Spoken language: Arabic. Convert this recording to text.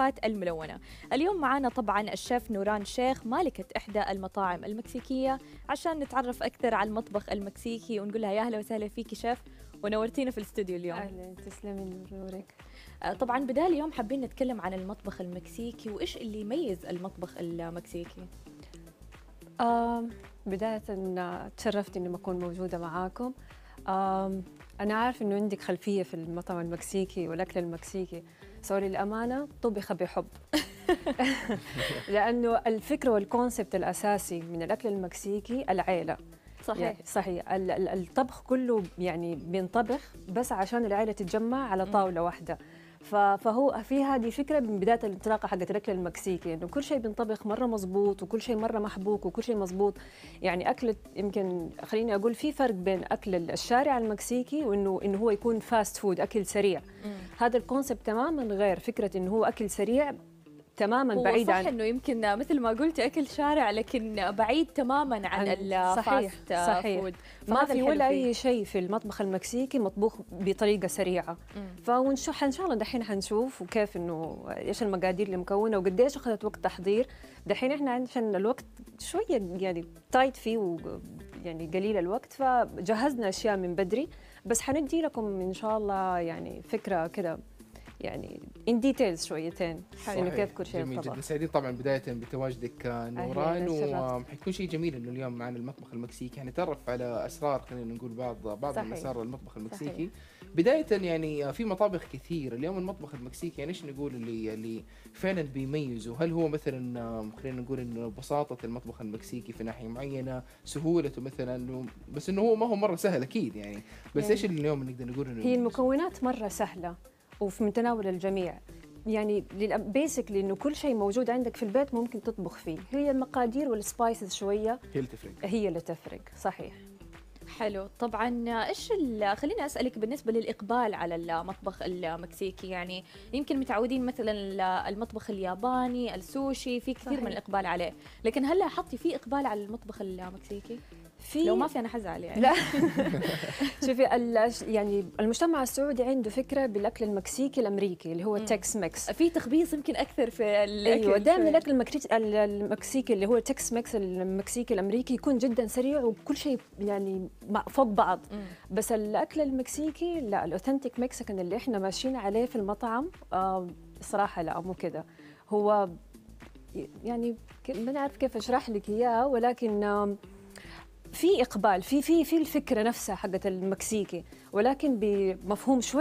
الوصفات الملونة اليوم معنا طبعا الشيف نوران شيخ مالكة إحدى المطاعم المكسيكية عشان نتعرف أكثر على المطبخ المكسيكي ونقول لها يا أهلا وسهلا فيكي شيف ونورتينا في الاستوديو اليوم اهلا تسلمي نورك آه، طبعا بدايه اليوم حابين نتكلم عن المطبخ المكسيكي وايش اللي يميز المطبخ المكسيكي آه بدايه آه، تشرفت اني اكون موجوده معاكم أنا عارف إنه عندك خلفية في المطعم المكسيكي والأكل المكسيكي سوري الأمانة طبخ بحب لأنه الفكرة والكونسبت الأساسي من الأكل المكسيكي العيلة صحيح يعني صحيح الطبخ كله يعني بينطبخ بس عشان العيلة تتجمع على طاوله واحده فهو في هذه فكره من بدايه الانطلاقه حقت الاكل المكسيكي انه كل شيء بينطبخ مره مظبوط وكل شيء مره محبوك وكل شيء مظبوط يعني اكل يمكن خليني اقول في فرق بين اكل الشارع المكسيكي وانه انه هو يكون فاست فود اكل سريع هذا الكونسبت تماما غير فكره انه هو اكل سريع تماما بعيد عن صح انه يمكن مثل ما قلت اكل شارع لكن بعيد تماما عن الفاست صحيح فود ما في ولا اي شيء في المطبخ المكسيكي مطبوخ بطريقه سريعه فان شاء الله دحين حنشوف وكيف انه ايش المقادير اللي مكونه وقديش اخذت وقت تحضير دحين احنا عشان الوقت شويه يعني تايت فيه يعني قليل الوقت فجهزنا اشياء من بدري بس حندي لكم ان شاء الله يعني فكره كده يعني ان ديتيلز شويتين انك يعني تذكر شيء جميل جدا سعيدين طبعا بدايه بتواجدك آه، نوران وحيكون شيء جميل انه اليوم معنا المطبخ المكسيكي يعني تعرف على اسرار خلينا نقول بعض بعض اسرار المطبخ المكسيكي صحيح. بدايه يعني آه، في مطابخ كثير اليوم المطبخ المكسيكي يعني ايش نقول اللي اللي فعلا بيميزه هل هو مثلا آه، خلينا نقول انه بساطه المطبخ المكسيكي في ناحيه معينه سهولته مثلا بس انه هو ما هو مره سهل اكيد يعني بس يعني ايش اللي اليوم نقدر نقول انه هي المكونات مره سهله وفي من تناول الجميع يعني بيسكلي انه كل شيء موجود عندك في البيت ممكن تطبخ فيه هي المقادير والسبايسز شويه هي اللي تفرق هي اللي تفرق صحيح حلو طبعا ايش خليني اسالك بالنسبه للاقبال على المطبخ المكسيكي يعني يمكن متعودين مثلا المطبخ الياباني السوشي في كثير صحيح. من الاقبال عليه لكن هل لاحظتي في اقبال على المطبخ المكسيكي في لو ما في انا حزعل يعني لا شوفي يعني المجتمع السعودي عنده فكره بالاكل المكسيكي الامريكي اللي هو تكس ميكس في تخبيص يمكن اكثر في الاكل ايوه دائما الاكل المكسيكي اللي هو تكس ميكس المكسيكي الامريكي يكون جدا سريع وكل شيء يعني فوق بعض مم. بس الاكل المكسيكي لا الاوثنتيك مكسيكان اللي احنا ماشيين عليه في المطعم صراحه لا مو كذا هو يعني ما نعرف كيف اشرح لك اياه ولكن في اقبال في في في الفكره نفسها حقت المكسيكي ولكن بمفهوم شوي